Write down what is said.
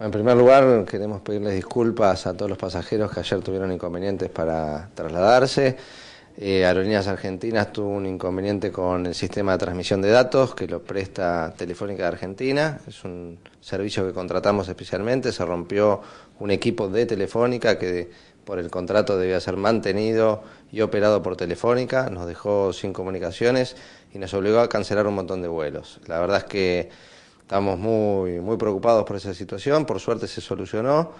En primer lugar, queremos pedirles disculpas a todos los pasajeros que ayer tuvieron inconvenientes para trasladarse. Eh, Aerolíneas Argentinas tuvo un inconveniente con el sistema de transmisión de datos que lo presta Telefónica de Argentina. Es un servicio que contratamos especialmente. Se rompió un equipo de Telefónica que por el contrato debía ser mantenido y operado por Telefónica. Nos dejó sin comunicaciones y nos obligó a cancelar un montón de vuelos. La verdad es que Estamos muy, muy preocupados por esa situación, por suerte se solucionó.